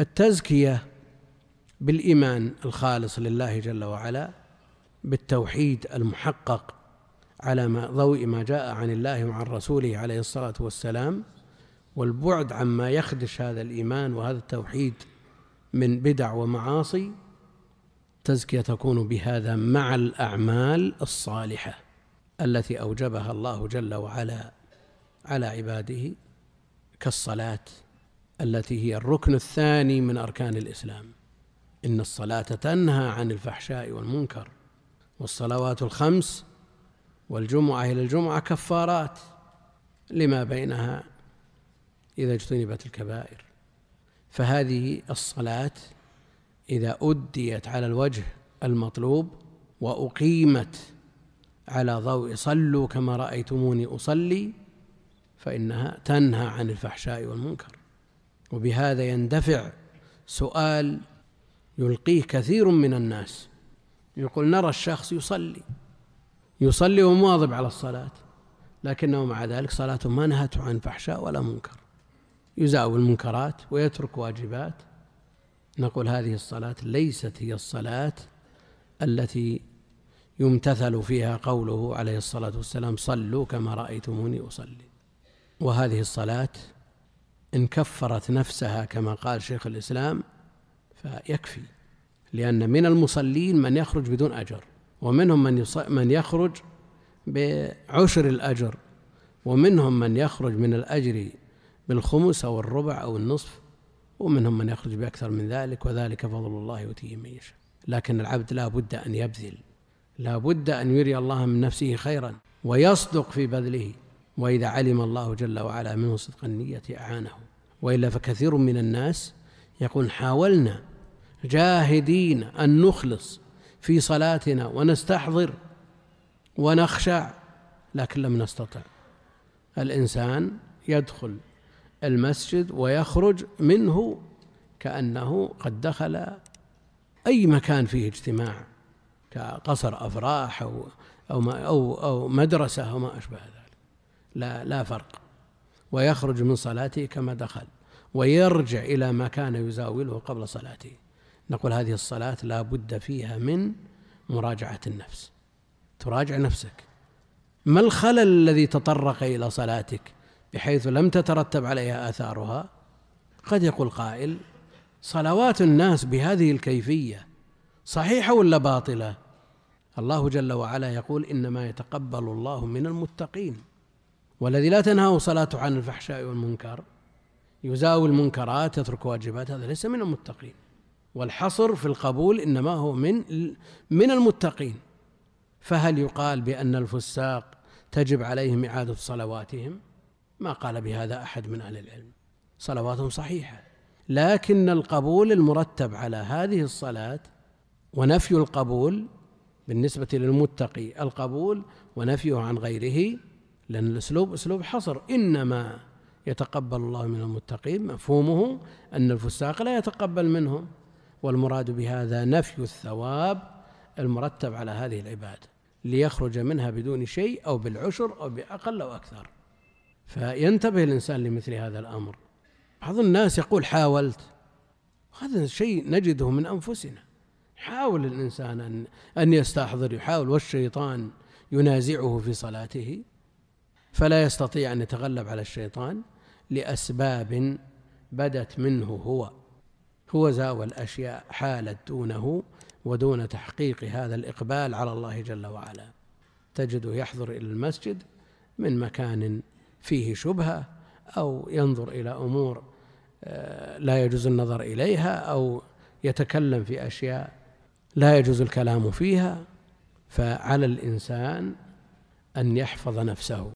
التزكيه بالايمان الخالص لله جل وعلا بالتوحيد المحقق على ما ضوء ما جاء عن الله وعن رسوله عليه الصلاه والسلام والبعد عما يخدش هذا الايمان وهذا التوحيد من بدع ومعاصي تزكيه تكون بهذا مع الاعمال الصالحه التي اوجبها الله جل وعلا على عباده كالصلاه التي هي الركن الثاني من أركان الإسلام إن الصلاة تنهى عن الفحشاء والمنكر والصلوات الخمس والجمعة إلى الجمعة كفارات لما بينها إذا اجتنبت الكبائر فهذه الصلاة إذا أديت على الوجه المطلوب وأقيمت على ضوء صلوا كما رأيتموني أصلي فإنها تنهى عن الفحشاء والمنكر وبهذا يندفع سؤال يلقيه كثير من الناس يقول نرى الشخص يصلي يصلي ومواظب على الصلاة لكنه مع ذلك صلاته ما نهته عن فحشاء ولا منكر يزاول المنكرات ويترك واجبات نقول هذه الصلاة ليست هي الصلاة التي يمتثل فيها قوله عليه الصلاة والسلام صلوا كما رأيتموني أصلي وهذه الصلاة إن كفرت نفسها كما قال شيخ الإسلام فيكفي لأن من المصلين من يخرج بدون أجر ومنهم من من يخرج بعشر الأجر ومنهم من يخرج من الأجر بالخمس أو الربع أو النصف ومنهم من يخرج بأكثر من ذلك وذلك فضل الله يؤتيه من يشاء لكن العبد لا بد أن يبذل لا بد أن يري الله من نفسه خيرا ويصدق في بذله وإذا علم الله جل وعلا منه صدق النية أعانه وإلا فكثير من الناس يقول حاولنا جاهدين أن نخلص في صلاتنا ونستحضر ونخشع لكن لم نستطع الإنسان يدخل المسجد ويخرج منه كأنه قد دخل أي مكان فيه اجتماع كقصر أفراح أو أو ما أو أو مدرسة أو ما أشبه ذلك لا, لا فرق ويخرج من صلاته كما دخل ويرجع إلى ما كان يزاوله قبل صلاته نقول هذه الصلاة لا بد فيها من مراجعة النفس تراجع نفسك ما الخلل الذي تطرق إلى صلاتك بحيث لم تترتب عليها آثارها قد يقول قائل صلوات الناس بهذه الكيفية صحيحة ولا باطلة الله جل وعلا يقول إنما يتقبل الله من المتقين والذي لا تنهاه صلاته عن الفحشاء والمنكر يزاوي المنكرات يترك واجبات هذا ليس من المتقين والحصر في القبول انما هو من من المتقين فهل يقال بان الفساق تجب عليهم اعاده صلواتهم ما قال بهذا احد من اهل العلم صلواتهم صحيحه لكن القبول المرتب على هذه الصلاه ونفي القبول بالنسبه للمتقي القبول ونفيه عن غيره لأن الأسلوب أسلوب حصر إنما يتقبل الله من المتقين مفهومه أن الفساق لا يتقبل منهم والمراد بهذا نفي الثواب المرتب على هذه العبادة ليخرج منها بدون شيء أو بالعشر أو بأقل أو أكثر فينتبه الإنسان لمثل هذا الأمر بعض الناس يقول حاولت هذا شيء نجده من أنفسنا حاول الإنسان أن أن يستحضر يحاول والشيطان ينازعه في صلاته فلا يستطيع أن يتغلب على الشيطان لأسباب بدت منه هو هو زاوى الأشياء حالت دونه ودون تحقيق هذا الإقبال على الله جل وعلا تجده يحضر إلى المسجد من مكان فيه شبهة أو ينظر إلى أمور آه، لا يجوز النظر إليها أو يتكلم في أشياء لا يجوز الكلام فيها فعلى الإنسان أن يحفظ نفسه